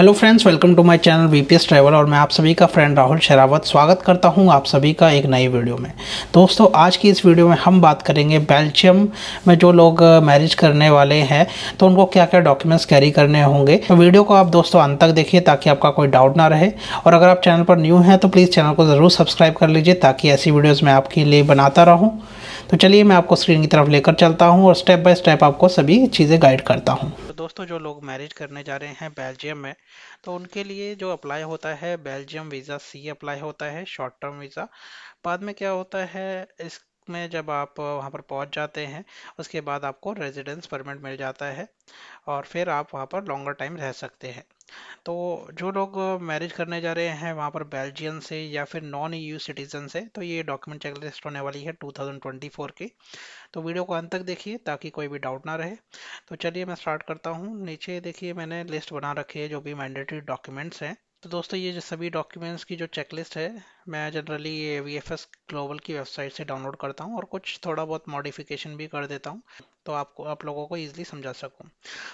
Hello friends welcome to my channel VPS travel और मैं आप सभी का फ्रेंड राहुल शेरावत स्वागत करता हूं आप सभी का एक नई वीडियो में दोस्तों आज की इस वीडियो में हम बात करेंगे बेल्जियम में जो लोग मैरिज करने वाले हैं तो उनको क्या क्या डॉक्यूमेंट्स कैरी करने होंगे तो वीडियो को आप दोस्तों अंत तक देखिए ताकि आपका कोई डाउट ना रहे और अगर आप चैनल पर न्यू हैं तो प्लीज़ चैनल को ज़रूर सब्सक्राइब कर लीजिए ताकि ऐसी वीडियोज़ मैं आपके लिए बनाता रहूँ तो चलिए मैं आपको स्क्रीन की तरफ लेकर चलता हूँ और स्टेप बाय स्टेप आपको सभी चीज़ें गाइड करता हूँ तो दोस्तों जो लोग मैरिज करने जा रहे हैं बेल्जियम में तो उनके लिए जो अप्लाई होता है बेल्जियम वीज़ा सी अप्लाई होता है शॉर्ट टर्म वीज़ा बाद में क्या होता है इस में जब आप वहाँ पर पहुँच जाते हैं उसके बाद आपको रेजिडेंस परमिट मिल जाता है और फिर आप वहाँ पर लॉन्गर टाइम रह सकते हैं तो जो लोग मैरिज करने जा रहे हैं वहाँ पर बेल्जियन से या फिर नॉन ईयू सिटीजन से तो ये डॉक्यूमेंट चेकलिस्ट होने वाली है 2024 की तो वीडियो को अंत तक देखिए ताकि कोई भी डाउट ना रहे तो चलिए मैं स्टार्ट करता हूँ नीचे देखिए मैंने लिस्ट बना रखी है जो भी मैंडेटरी डॉक्यूमेंट्स हैं तो दोस्तों ये जो सभी डॉक्यूमेंट्स की जो चेकलिस्ट है मैं जनरली ये वी एफ एस ग्लोबल की वेबसाइट से डाउनलोड करता हूँ और कुछ थोड़ा बहुत मॉडिफिकेशन भी कर देता हूँ तो आपको आप लोगों को ईजिली समझा सकूँ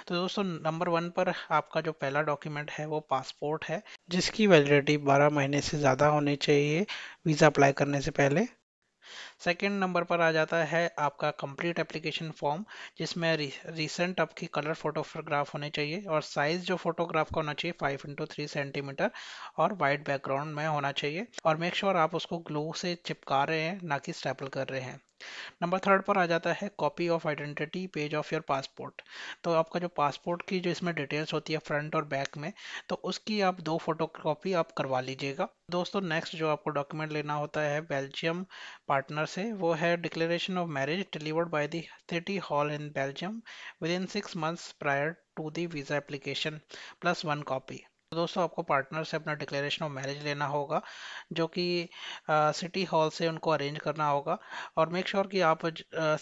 तो दोस्तों नंबर वन पर आपका जो पहला डॉक्यूमेंट है वो पासपोर्ट है जिसकी वैलिडिटी बारह महीने से ज़्यादा होनी चाहिए वीज़ा अप्लाई करने से पहले सेकेंड नंबर पर आ जाता है आपका कंप्लीट एप्लीकेशन फॉर्म जिसमें रिसेंट आपकी कलर फोटोग्राफ होने चाहिए और साइज जो फोटोग्राफ का होना चाहिए फाइव इंटू थ्री सेंटीमीटर और वाइट बैकग्राउंड में होना चाहिए और मेक श्योर sure आप उसको ग्लू से चिपका रहे हैं ना कि स्टैपल कर रहे हैं नंबर थर्ड पर आ जाता है copy of identity page of your passport तो आपका जो पासपोर्ट की जो इसमें डिटेल्स होती है फ्रंट और बैक में तो उसकी आप दो फोटो कॉपी आप करवा लीजिएगा दोस्तों नेक्स्ट जो आपको डॉक्यूमेंट लेना होता है बेल्जियम पार्टनर प्रकार से वो है declaration of marriage delivered by the city hall in Belgium within six months prior to the visa application plus one copy दोस्तों आपको पार्टनर से अपना डिक्लेरेशन ऑफ मैरिज लेना होगा जो कि सिटी हॉल से उनको अरेंज करना होगा और मेक श्योर sure कि आप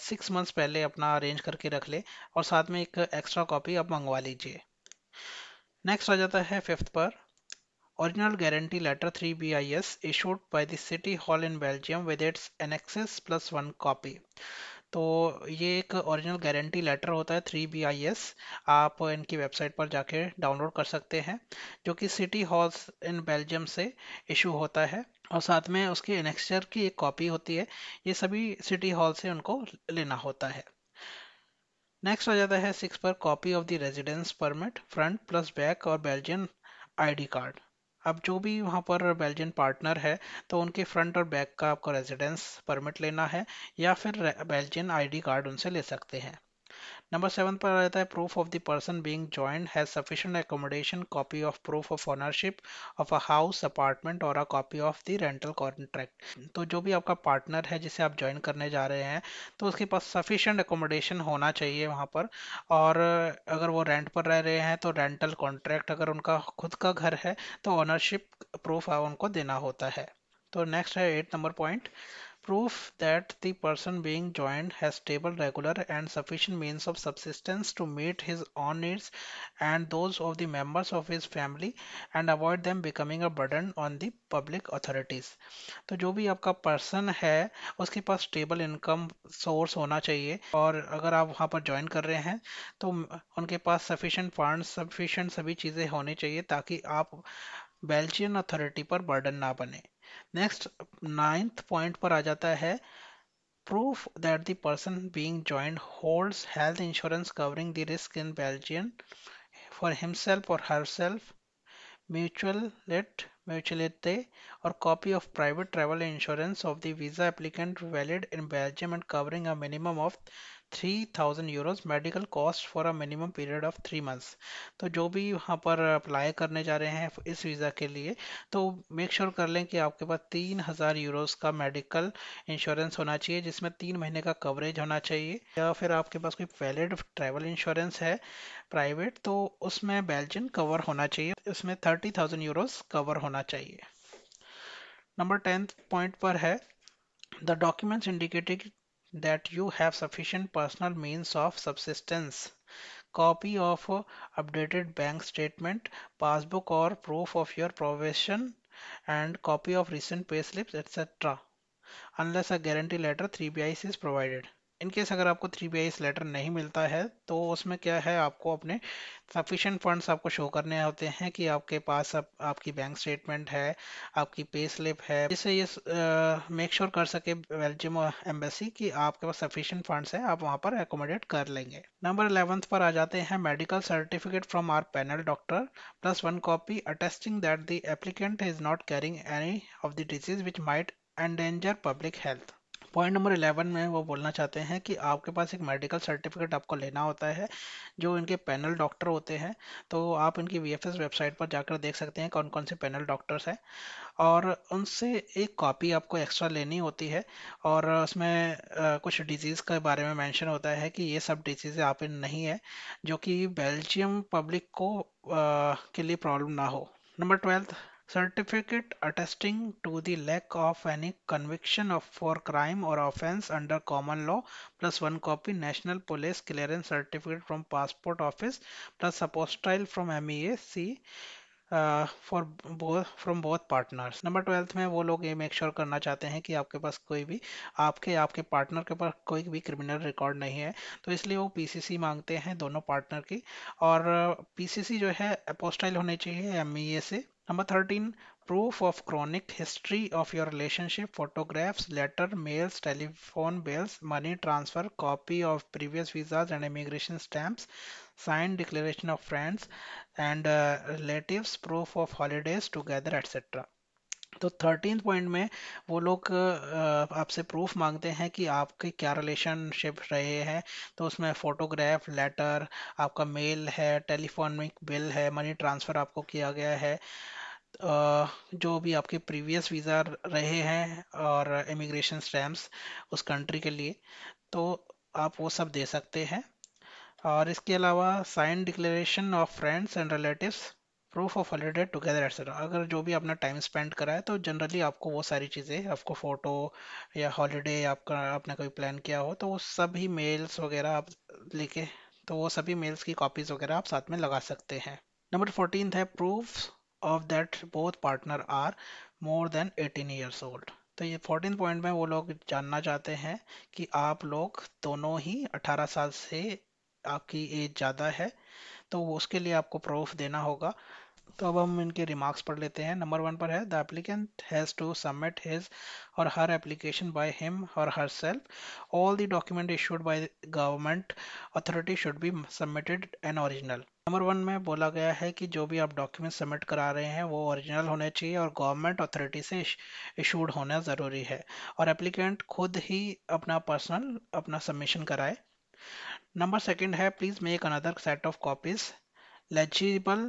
सिक्स मंथ्स पहले अपना अरेंज करके रख लें और साथ में एक एक्स्ट्रा कॉपी आप मंगवा लीजिए नेक्स्ट आ जाता है फिफ्थ पर Original guarantee letter 3 BIS issued by the City Hall in Belgium with its annexes plus one copy. तो ये एक ओरिजिनल गारंटी लेटर होता है थ्री बी आप इनकी वेबसाइट पर जाके डाउनलोड कर सकते हैं जो कि सिटी हॉल्स इन बेल्जियम से इशू होता है और साथ में उसके एनेक्सचर की एक कॉपी होती है ये सभी सिटी हॉल से उनको लेना होता है नेक्स्ट आ जाता है सिक्स पर copy of the residence permit front plus back और बेल्जियन आईडी कार्ड अब जो भी वहाँ पर बेल्जियन पार्टनर है तो उनके फ्रंट और बैक का आपको रेजिडेंस परमिट लेना है या फिर बेल्जियन आईडी कार्ड उनसे ले सकते हैं नंबर सेवन पर जाता है proof of the person being joint has sufficient accommodation copy of proof of ownership of a house apartment or a copy of the rental contract तो जो भी आपका पार्टनर है जिसे आप ज्वाइन करने जा रहे हैं तो उसके पास सफिशिएंट एकोमोडेशन होना चाहिए वहाँ पर और अगर वो रेंट पर रह रहे हैं तो रेंटल कॉन्ट्रैक्ट अगर उनका खुद का घर है तो ऑनरशिप प्रूफ उनको देना होता है तो नेक्स्ट है eight number point proof that the person being joined has stable, regular, and sufficient means of subsistence to meet his own needs and those of the members of his family and avoid them becoming a burden on the public authorities. तो जो भी आपका person है उसके पास stable income source होना चाहिए और अगर आप वहाँ पर join कर रहे हैं तो उनके पास sufficient funds, sufficient सभी चीज़ें होनी चाहिए ताकि आप बेल्जियन अथॉरिटी पर बर्डन ना बने नेक्स्ट नाइन्थ पॉइंट पर आ जाता है proof that the person being joined holds health insurance covering the risk in Belgian for himself or herself mutual let mutualite or copy of private travel insurance of the visa applicant valid in Belgium and covering a minimum of 3000 euros medical cost for a minimum period of three months तो जो भी वहाँ पर apply करने जा रहे हैं इस वीज़ा के लिए तो मेक श्योर sure कर लें कि आपके पास 3000 यूरोज का मेडिकल इंश्योरेंस होना चाहिए जिसमें तीन महीने का कवरेज होना चाहिए या फिर आपके पास कोई वैलिड ट्रैवल इंश्योरेंस है प्राइवेट तो उसमें बेल्जियन कवर होना चाहिए उसमें थर्टी थाउजेंड यूरोज कवर होना चाहिए नंबर टेंथ पॉइंट पर है the documents indicated that you have sufficient personal means of subsistence copy of updated bank statement passbook or proof of your profession, and copy of recent payslips etc unless a guarantee letter 3bis is provided in case अगर आपको three B letter नहीं मिलता है तो उसमें क्या है आपको अपने सफिशेंट फंड्स आपको शो करने होते हैं कि आपके पास अब आपकी बैंक स्टेटमेंट है आपकी पे स्लिप है जिससे ये मेक श्योर sure कर सके बेल्जियम एम्बेसी कि आपके पास सफिशेंट फंड्स है आप वहाँ पर एकोमोडेट कर लेंगे नंबर अलेवंथ पर आ जाते हैं medical certificate from our panel doctor plus one copy attesting that the applicant is not carrying any of the disease which might endanger public health point number eleven में वो बोलना चाहते हैं कि आपके पास एक मेडिकल सर्टिफिकेट आपको लेना होता है जो इनके पैनल डॉक्टर होते हैं तो आप इनकी वी वेबसाइट पर जाकर देख सकते हैं कौन कौन से पैनल डॉक्टर्स हैं और उनसे एक कॉपी आपको एक्स्ट्रा लेनी होती है और उसमें कुछ डिजीज़ के बारे में मैंशन होता है कि ये सब डिजीज़ आप इन नहीं है जो कि बेल्जियम पब्लिक को आ, के लिए प्रॉब्लम ना हो number twelfth certificate attesting to the lack of any conviction of for crime or offense under common law plus one copy national police clearance certificate from passport office plus apostille from MEAC for both from both partners number twelfth में वो लोग ये make sure sure करना चाहते हैं कि आपके पास कोई भी आपके आपके पार्टनर के पास कोई भी क्रिमिनल रिकॉर्ड नहीं है तो इसलिए वो पीसीसी मांगते हैं दोनों पार्टनर की और पीसीसी जो है पोस्टाइल होनी चाहिए एम ई ए से number thirteen proof of chronic history of your relationship photographs letter mails telephone bills money transfer copy of previous visas and immigration stamps signed declaration of friends and uh, relatives proof of holidays together etc तो thirteen point में वो लोग uh, आपसे proof मांगते हैं कि आपके क्या रिलेशनशिप रहे हैं तो उसमें फ़ोटोग्राफ लेटर आपका मेल है टेलीफोनिक बिल है मनी ट्रांसफ़र आपको किया गया है uh, जो भी आपके प्रीवियस वीज़ा रहे हैं और इमिग्रेशन स्टैम्प्स उस कंट्री के लिए तो आप वो सब दे सकते हैं और इसके अलावा sign declaration of friends and relatives proof of holiday together etcetera अगर जो भी आपने टाइम स्पेंड करा है तो जनरली आपको वो सारी चीज़ें आपको फ़ोटो या हॉलीडे आपका आपने कोई प्लान किया हो तो वो सभी मेल्स वगैरह आप लेके तो वो सभी मेल्स की कॉपीज़ वगैरह आप साथ में लगा सकते हैं नंबर फोर्टीन है proof of that both partner are more than eighteen years old तो ये फोर्टीन पॉइंट में वो लोग जानना चाहते हैं कि आप लोग दोनों ही अठारह साल से आपकी एज ज़्यादा है तो उसके लिए आपको प्रूफ देना होगा तो अब हम इनके रिमार्क्स पढ़ लेते हैं नंबर वन पर है the applicant has to submit his or her application by him or herself all the document issued by government authority should be submitted an original number one में बोला गया है कि जो भी आप डॉक्यूमेंट सबमिट करा रहे हैं वो ओरिजिनल होने चाहिए और गवर्नमेंट अथॉरिटी से इशूड होना ज़रूरी है और एप्लीकेंट खुद ही अपना पर्सनल अपना सबमिशन कराए नंबर सेकंड है please make another set of copies legible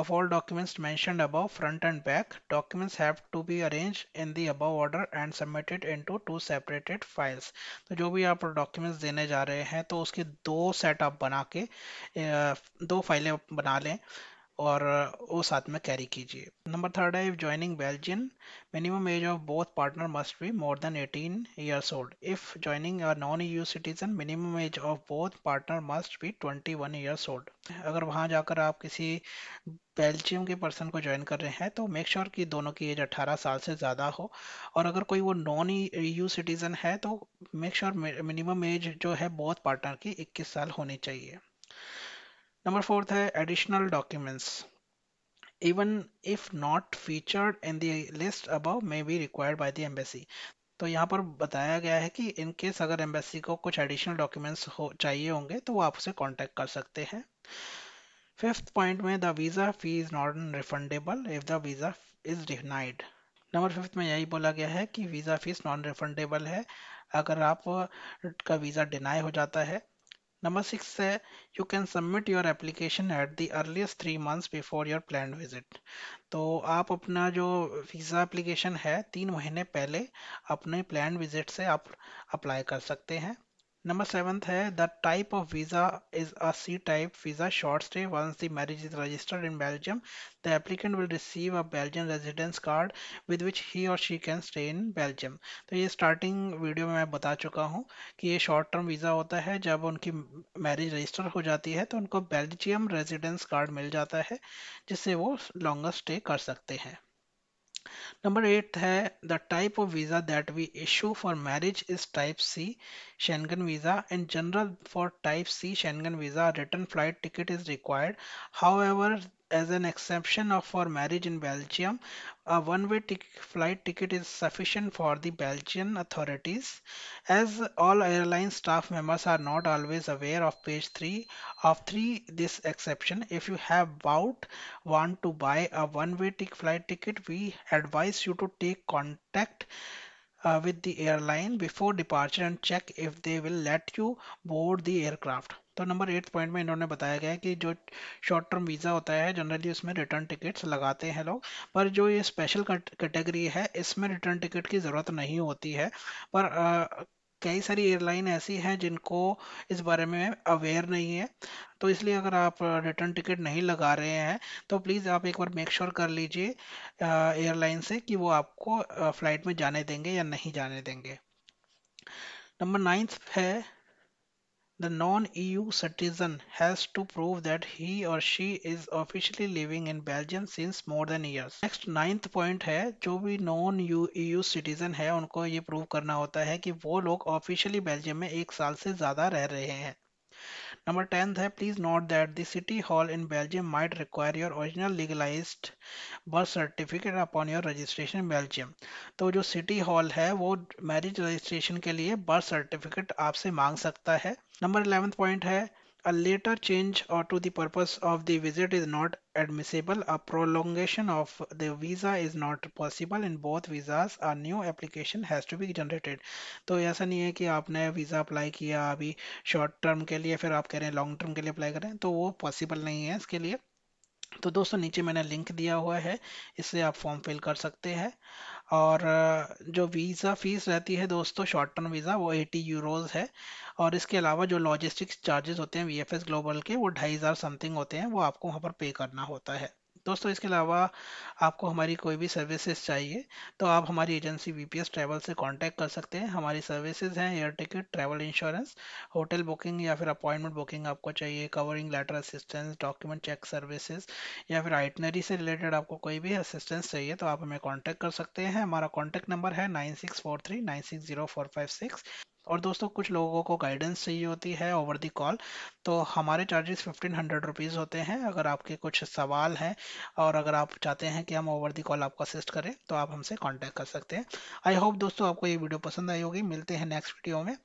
of all documents मैं above front and back documents have to be arrange in the above order and submitted into two separated files तो जो भी आप documents देने जा रहे हैं तो उसके दो सेटअप बना के दो फाइलें बना लें और वो साथ में कैरी कीजिए नंबर थर्ड है if joining Belgian minimum age of both partner must be more than 18 years old if joining a non EU citizen minimum age of both partner must be 21 years old अगर वहाँ जाकर आप किसी Belgium के person को join कर रहे हैं तो मेक श्योर sure कि दोनों की एज 18 साल से ज़्यादा हो और अगर कोई वो नॉन यू सिटीज़न है तो मेक श्योर मिनिमम एज जो है बोथ पार्टनर की 21 साल होनी चाहिए नंबर फोर्थ है additional documents even if not featured in the list above may be required by the embassy तो यहाँ पर बताया गया है कि इन केस अगर एम्बेसी को कुछ एडिशनल डॉक्यूमेंट्स हो चाहिए होंगे तो वो आपसे कांटेक्ट कर सकते हैं फिफ्थ पॉइंट में the visa fee is not refundable if the visa is denied number fifth में यही बोला गया है कि वीज़ा फीस नॉन रिफंडेबल है अगर आप का वीज़ा डिनाई हो जाता है Number six है you can submit your application at the earliest three months before your planned visit. तो आप अपना जो वीज़ा एप्लीकेशन है तीन महीने पहले अपने प्लान विजिट से आप अप्लाई कर सकते हैं Number seventh है the type of visa is a C-type visa short stay. Once the marriage is registered in Belgium, the applicant will receive a Belgian residence card with which he or she can stay in Belgium. तो ये starting video में मैं बता चुका हूँ कि ये short term visa होता है जब उनकी मैरिज रजिस्टर हो जाती है तो उनको बेल्जियम रेजिडेंस कार्ड मिल जाता है जिससे वो लॉन्गर स्टे कर सकते हैं नंबर एट है the type of visa that we issue for marriage is type C Schengen visa and general for type C Schengen visa return flight ticket is required however as an exception of for marriage in Belgium a one-way flight ticket is sufficient for the Belgian authorities as all airline staff members are not always aware of page 3 of 3 this exception. If you have bought want to buy a one-way flight ticket, we advise you to take contact uh, with the airline before departure and check if they will let you board the aircraft. तो number eighth point में इन्होंने बताया गया है कि जो short term visa होता है जनरली उसमें रिटर्न टिकट्स लगाते हैं लोग पर जो ये स्पेशल कैटेगरी है इसमें रिटर्न टिकट की ज़रूरत नहीं होती है पर कई सारी एयरलाइन ऐसी हैं जिनको इस बारे में अवेयर नहीं है तो इसलिए अगर आप रिटर्न टिकट नहीं लगा रहे हैं तो प्लीज़ आप एक बार मेक श्योर कर लीजिए एयरलाइन से कि वो आपको फ़्लाइट में जाने देंगे या नहीं जाने देंगे नंबर नाइन्थ है The non-EU citizen has to prove that he or she is officially living in Belgium since more than years. Next ninth point है जो भी non EU citizen है उनको ये prove करना होता है कि वो लोग officially Belgium में एक साल से ज़्यादा रह रहे हैं नंबर टेंथ है please note that city hall in Belgium might require your original legalize birth certificate upon your registration Belgium तो जो सिटी हॉल है वो मैरिज रजिस्ट्रेशन के लिए बर्थ सर्टिफिकेट आपसे मांग सकता है नंबर इलेवंथ पॉइंट है a later change or to the purpose of the visit is not admissible, a prolongation of the visa is not possible. In both visas, a new application has to be generated. to तो ऐसा नहीं है कि आपने visa apply किया अभी short term के लिए फिर आप कह long term ke liye apply kar rahe hain to wo possible nahi hai iske liye तो दोस्तों नीचे मैंने लिंक दिया हुआ है इससे आप फॉर्म फिल कर सकते हैं और जो वीज़ा फीस रहती है दोस्तों शॉर्ट टर्म वीज़ा वो 80 यूरोज़ है और इसके अलावा जो लॉजिस्टिक्स चार्जेस होते हैं वी ग्लोबल के वो ढाई हज़ार समथिंग होते हैं वो आपको वहाँ पर पे करना होता है दोस्तों इसके अलावा आपको हमारी कोई भी सर्विसेज चाहिए तो आप हमारी एजेंसी वी ट्रैवल से कांटेक्ट कर सकते हैं हमारी सर्विसेज हैं air ticket travel insurance hotel booking या फिर अपॉइंटमेंट बुकिंग आपको चाहिए covering letter assistance document check services या फिर आइटनरी से रिलेटेड आपको कोई भी असिस्टेंस चाहिए तो आप हमें कॉन्टैक्ट कर सकते हैं हमारा कॉन्टैक्ट नंबर है nine six four three nine six zero four five six और दोस्तों कुछ लोगों को गाइडेंस चाहिए होती है ओवर दी कॉल तो हमारे चार्जेस फिफ्टीन हंड्रेड रुपीज़ होते हैं अगर आपके कुछ सवाल हैं और अगर आप चाहते हैं कि हम ओवर दी कॉल आपको असिस्ट करें तो आप हमसे कॉन्टैक्ट कर सकते हैं आई होप दोस्तों आपको ये वीडियो पसंद आई होगी मिलते हैं नेक्स्ट वीडियो में